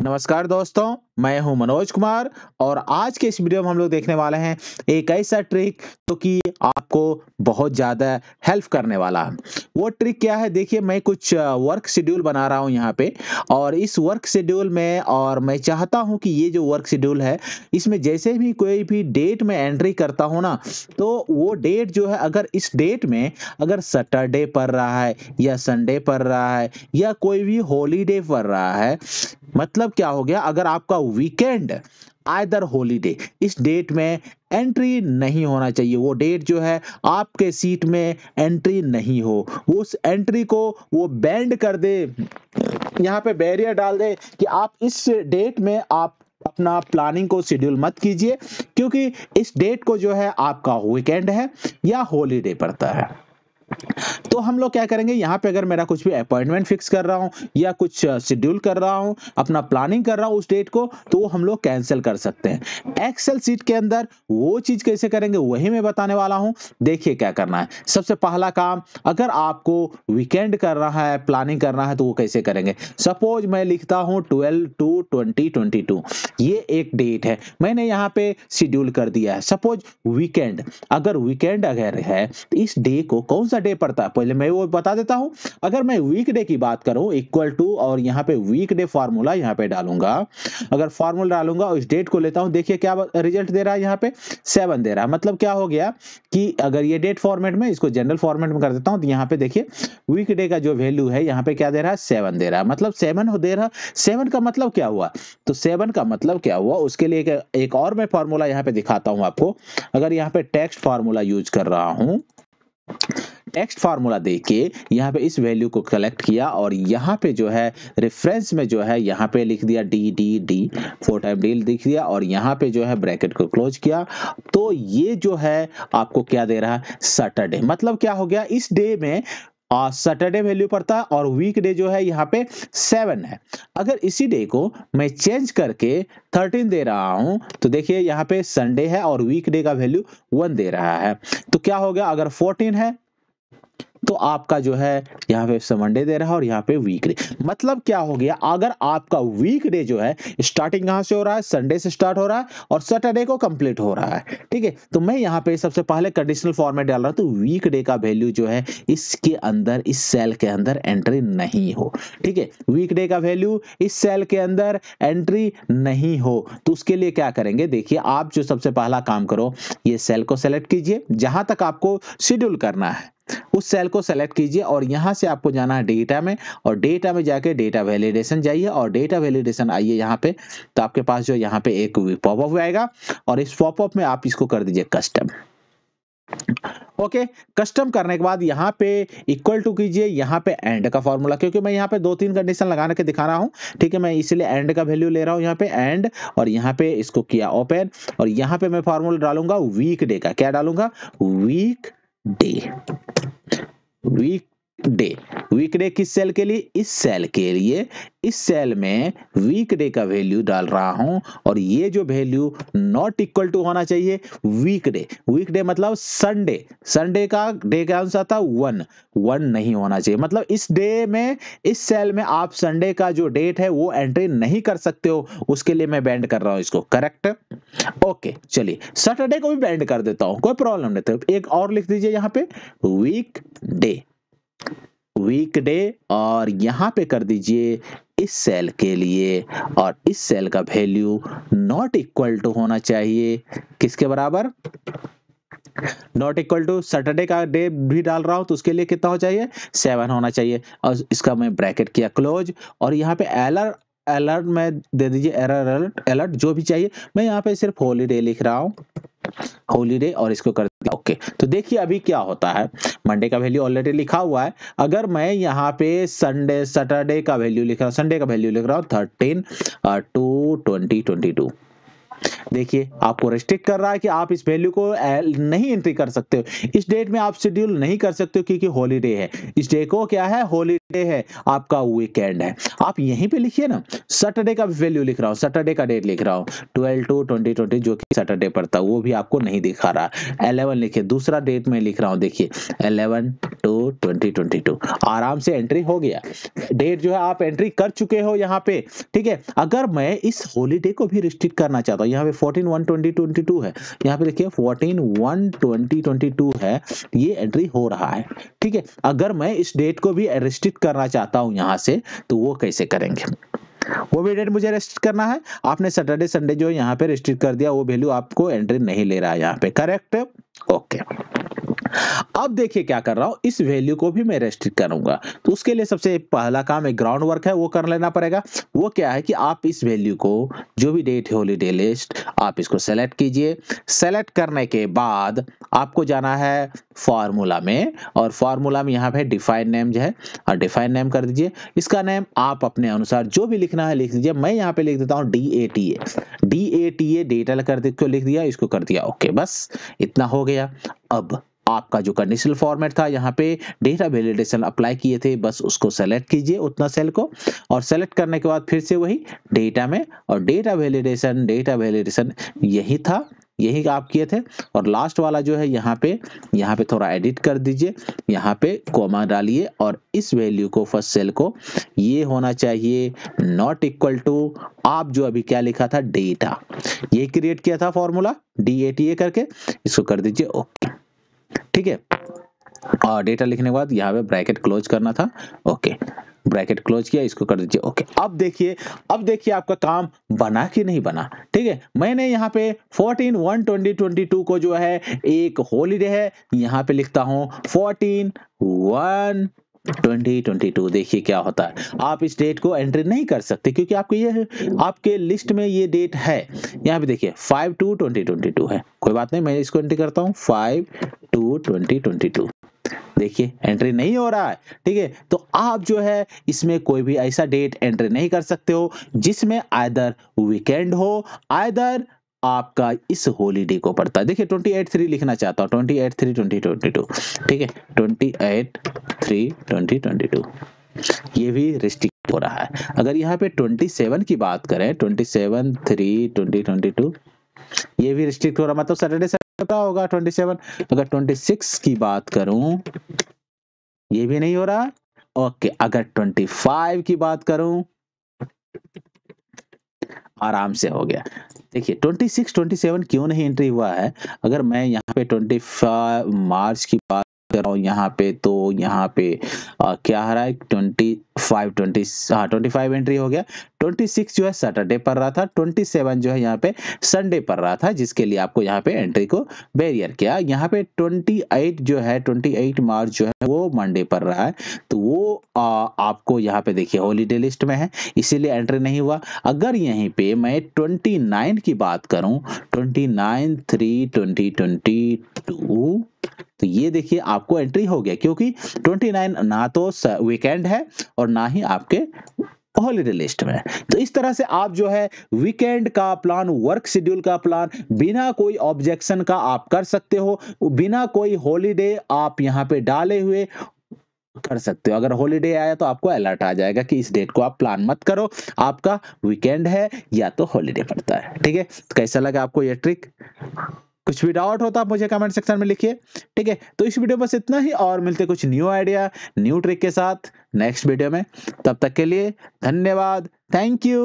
नमस्कार दोस्तों मैं हूं मनोज कुमार और आज के इस वीडियो में हम लोग देखने वाले हैं एक ऐसा ट्रिक जो कि आपको बहुत ज़्यादा हेल्प करने वाला है वो ट्रिक क्या है देखिए मैं कुछ वर्क शेड्यूल बना रहा हूं यहाँ पे और इस वर्क शेड्यूल में और मैं चाहता हूं कि ये जो वर्क शेड्यूल है इसमें जैसे भी कोई भी डेट में एंट्री करता हूँ ना तो वो डेट जो है अगर इस डेट में अगर सटरडे पड़ रहा है या संडे पड़ रहा है या कोई भी होलीडे पड़ रहा है मतलब क्या हो गया अगर आपका वीकेंड आयदर होलीडे इस डेट में एंट्री नहीं होना चाहिए वो डेट जो है आपके सीट में एंट्री नहीं हो उस एंट्री को वो बैंड कर दे यहाँ पे बैरियर डाल दे कि आप इस डेट में आप अपना प्लानिंग को शेड्यूल मत कीजिए क्योंकि इस डेट को जो है आपका वीकेंड है या हॉलीडे पड़ता है तो हम लोग क्या करेंगे यहाँ पे अगर मेरा कुछ भी अपॉइंटमेंट फिक्स कर रहा हूँ या कुछ शेड्यूल कर रहा हूँ अपना प्लानिंग कर रहा हूँ उस डेट को तो हम लोग कैंसिल कर सकते हैं एक्सेल सीट के अंदर वो चीज कैसे करेंगे वही मैं बताने वाला हूँ देखिए क्या करना है सबसे पहला काम अगर आपको वीकेंड कर रहा है प्लानिंग करना है तो वो कैसे करेंगे सपोज मैं लिखता हूँ twelve two twenty twenty two ये एक डेट है मैंने यहाँ पे शेड्यूल कर दिया है सपोज वीकेंड अगर वीकेंड अगर है तो इस डे को कौन सा डे पड़ता है पहले मैं वो बता देता हूं अगर मैं वीकडे की बात करूं इक्वल टू और यहां पे वीकडे फार्मूला यहां पे डालूंगा अगर फार्मूला डालूंगा और इस डेट को लेता हूं देखिए क्या रिजल्ट दे रहा है यहां पे सेवन दे रहा है मतलब क्या हो गया कि अगर ये डेट फॉर्मेट में इसको जनरल फॉर्मेट में कर देता हूं तो यहां पे देखिए वीकडे का जो वैल्यू है यहां पे क्या दे रहा है सेवन दे रहा है मतलब सेवन दे रहा सेवन का मतलब क्या हुआ तो सेवन का मतलब क्या हुआ उसके लिए एक, और मैं फॉर्मूला यहां पे दिखाता हूं आपको अगर यहां पे टेक्स्ट फार्मूला यूज कर रहा हूं टेक्स्ट फार्मूला दे के यहाँ पे इस वैल्यू को कलेक्ट किया और यहाँ पे जो है रेफरेंस में जो है यहाँ पे लिख दिया D D D four time D लिख दिया और यहाँ पे जो है ब्रैकेट को क्लोज किया तो ये जो है आपको क्या दे रहा है सैटरडे मतलब क्या हो गया इस डे में सैटरडे वैल्यू पड़ता है और वीक डे जो है यहाँ पे सेवन है अगर इसी डे को मैं चेंज करके थर्टीन दे रहा हूँ तो देखिए यहाँ पे संडे है और वीक डे का वैल्यू वन दे रहा है तो क्या हो गया अगर फोर्टीन है तो आपका जो है यहाँ पे मंडे दे रहा है और यहाँ पे वीकडे मतलब क्या हो गया अगर आपका वीकडे जो है स्टार्टिंग कहाँ से हो रहा है संडे से स्टार्ट हो रहा है और सैटरडे को कंप्लीट हो रहा है ठीक है तो मैं यहाँ पे सबसे पहले कंडीशनल फॉर्मेट डाल रहा हूँ तो वीकडे का वैल्यू जो है इसके अंदर इस सेल के अंदर एंट्री नहीं हो ठीक है वीकडे का वैल्यू इस सेल के अंदर एंट्री नहीं हो तो उसके लिए क्या करेंगे देखिए आप जो सबसे पहला काम करो ये सेल को सेलेक्ट कीजिए जहां तक आपको शेड्यूल करना है उस सेल को सेलेक्ट कीजिए और यहाँ से आपको जाना है डेटा में और डेटा में जाके डेटा वैलिडेशन जाइए और डेटा वैलिडेशन आइए यहाँ पे तो आपके पास जो यहाँ पे एक पॉपअप आएगा और इस पॉपअप में आप इसको कर दीजिए कस्टम ओके okay, कस्टम करने के बाद यहाँ पे इक्वल टू कीजिए यहाँ पे एंड का फॉर्मूला क्योंकि मैं यहाँ पे दो तीन कंडीशन लगाने के दिखा रहा हूँ ठीक है मैं इसलिए एंड का वैल्यू ले रहा हूँ यहाँ पे एंड और यहाँ पे इसको किया ओपन और यहाँ पे मैं फॉर्मूला डालूंगा वीक डे का क्या डालूंगा week day week day weekday किस सेल के लिए इस सेल के लिए इस सेल में वीकडे का वैल्यू डाल रहा हूं और ये जो वैल्यू नॉट इक्वल टू होना चाहिए वीक डे मतलब संडे संडे का डे का आंसर था वन वन नहीं होना चाहिए मतलब इस डे में इस सेल में आप संडे का जो डेट है वो एंट्री नहीं कर सकते हो उसके लिए मैं बैंड कर रहा हूं इसको करेक्ट ओके चलिए सैटरडे को भी बैंड कर देता हूं कोई प्रॉब्लम नहीं था तो एक और लिख दीजिए यहां पर वीक डे वीकडे और यहाँ पे कर दीजिए इस सेल के लिए और इस सेल का वैल्यू नॉट इक्वल टू होना चाहिए किसके बराबर नॉट इक्वल टू सैटरडे का डे भी डाल रहा हूं तो उसके लिए कितना हो चाहिए सेवन होना चाहिए और इसका मैं ब्रैकेट किया क्लोज और यहाँ पे एलर अलर्ट में दे दीजिए एरर अलर्ट अलर्ट जो भी चाहिए मैं यहाँ पे सिर्फ होलीडे लिख रहा हूँ होलीडे और इसको कर ओके तो देखिए अभी क्या होता है मंडे का वैल्यू ऑलरेडी लिखा हुआ है अगर मैं यहाँ पे संडे सैटरडे का वैल्यू लिख रहा हूँ संडे का वैल्यू लिख रहा हूँ thirteen two twenty twenty two देखिए आपको रिस्ट्रिक्ट कर रहा है कि आप इस वैल्यू को नहीं एंट्री कर सकते हो इस डेट में आप शेड्यूल नहीं कर सकते हो क्योंकि हॉलीडे है इस डे को क्या है हॉलीडे है आपका वीकेंड है आप यहीं पे लिखिए ना सैटरडे का वैल्यू लिख रहा हूँ सैटरडे का डेट लिख रहा हूँ ट्वेल्व टू ट्वेंटी ट्वेंटी जो कि सैटरडे पड़ता है वो भी आपको नहीं दिखा रहा एलेवन लिखे दूसरा डेट में लिख रहा हूँ देखिए एलेवन टू ट्वेंटी आराम से एंट्री हो गया डेट जो है आप एंट्री कर चुके हो यहाँ पे ठीक है अगर मैं इस हॉलीडे को भी रिस्ट्रिक्ट करना चाहता होगा यहाँ पे fourteen one twenty twenty two है यहाँ पे देखिए fourteen one twenty twenty two है ये एंट्री हो रहा है ठीक है अगर मैं इस डेट को भी रिस्ट्रिक्ट करना चाहता हूँ यहाँ से तो वो कैसे करेंगे वो भी डेट मुझे रेस्ट करना है आपने सैटरडे संडे जो यहाँ पे रेस्ट्रिक्ट कर दिया वो वैल्यू आपको एंट्री नहीं ले रहा है यहाँ पे करेक्ट ओके okay. अब देखिए क्या कर रहा हूं इस वैल्यू को भी मैं रेस्ट्रिक्ट करूंगा तो उसके लिए सबसे पहला काम एक ग्राउंड वर्क है वो कर लेना पड़ेगा वो क्या है कि आप इस वैल्यू को जो भी डेट है हॉलीडे लिस्ट आप इसको सेलेक्ट कीजिए सेलेक्ट करने के बाद आपको जाना है फार्मूला में और फार्मूला में यहाँ पे डिफाइन नेम जो है और डिफाइन नेम कर दीजिए इसका नेम आप अपने अनुसार जो भी लिखना है लिख दीजिए मैं यहाँ पे लिख देता हूँ D A T A D A T A data कर लिख दिया इसको कर दिया ओके बस इतना हो गया अब आपका जो कंडीशनल फॉर्मेट था यहाँ पे डेटा वैलिडेशन अप्लाई किए थे बस उसको सेलेक्ट कीजिए उतना सेल को और सेलेक्ट करने के बाद फिर से वही डेटा में और डेटा वैलिडेशन डेटा वैलिडेशन यही था यही आप किए थे और लास्ट वाला जो है यहाँ पे यहाँ पे थोड़ा एडिट कर दीजिए यहाँ पे कोमा डालिए और इस वैल्यू को फर्स्ट सेल को ये होना चाहिए नॉट इक्वल टू आप जो अभी क्या लिखा था डेटा ये क्रिएट किया था फॉर्मूला डी ए करके इसको कर दीजिए ओके ठीक है और डेटा लिखने के बाद यहाँ पे ब्रैकेट क्लोज करना था ओके ब्रैकेट क्लोज किया इसको कर दीजिए ओके अब देखिए अब देखिए आपका काम बना कि नहीं बना ठीक है मैंने यहाँ पे 14 वन ट्वेंटी ट्वेंटी टू को जो है एक होलीडे है यहाँ पे लिखता हूँ 14 वन 2022 देखिए क्या होता है आप इस डेट को एंट्री नहीं कर सकते क्योंकि आपके ये आपके लिस्ट में ये डेट है यहाँ पे देखिए 5 टू 2022 है कोई बात नहीं मैं इसको एंट्री करता हूँ 5 टू 2022 देखिए एंट्री नहीं हो रहा है ठीक है तो आप जो है इसमें कोई भी ऐसा डेट एंट्री नहीं कर सकते हो जिसमें आयदर वीकेंड हो आयदर आपका इस होलीडे को पड़ता है देखिए ट्वेंटी एट थ्री लिखना चाहता हूँ twenty eight three twenty twenty two ठीक है twenty eight three twenty twenty two ये भी रिस्ट्रिक्ट हो रहा है अगर यहाँ पे ट्वेंटी सेवन की बात करें twenty seven three twenty twenty two ये भी रिस्ट्रिक्ट हो रहा मतलब सैटरडे सत्रह होगा ट्वेंटी सेवन अगर ट्वेंटी सिक्स की बात करूं ये भी नहीं हो रहा ओके अगर ट्वेंटी फाइव की बात करूं आराम से हो गया देखिए 26, 27 क्यों नहीं एंट्री हुआ है अगर मैं यहाँ पे 25 मार्च की बात कर रहा हूँ यहाँ पे तो यहाँ पे आ, क्या आ रहा है ट्वेंटी फाइव ट्वेंटी हाँ ट्वेंटी फाइव एंट्री हो गया ट्वेंटी सिक्स जो है सैटरडे पड़ रहा था ट्वेंटी सेवन जो है यहाँ पे संडे पड़ रहा था जिसके लिए आपको यहाँ पे एंट्री को बैरियर किया यहाँ पे ट्वेंटी एट जो है ट्वेंटी एट मार्च जो है वो मंडे पर रहा है तो वो आ, आपको यहाँ पे देखिए हॉलीडे लिस्ट में है इसीलिए एंट्री नहीं हुआ अगर यहीं पर मैं ट्वेंटी नाइन की बात करूँ twenty nine three twenty twenty two तो ये देखिए आपको एंट्री हो गया क्योंकि 29 ना तो वीकेंड है और और ना ही आपके हॉलीडे लिस्ट में तो इस तरह से आप जो है वीकेंड का प्लान वर्क शेड्यूल का प्लान बिना कोई ऑब्जेक्शन का आप कर सकते हो बिना कोई हॉलीडे आप यहां पे डाले हुए कर सकते हो अगर हॉलीडे आया तो आपको अलर्ट आ जाएगा कि इस डेट को आप प्लान मत करो आपका वीकेंड है या तो हॉलीडे पड़ता है ठीक है तो कैसा लगा आपको ये ट्रिक कुछ भी डाउट हो तो आप मुझे कमेंट सेक्शन में लिखिए ठीक है तो इस वीडियो बस इतना ही और मिलते कुछ न्यू आइडिया न्यू ट्रिक के साथ नेक्स्ट वीडियो में तब तक के लिए धन्यवाद थैंक यू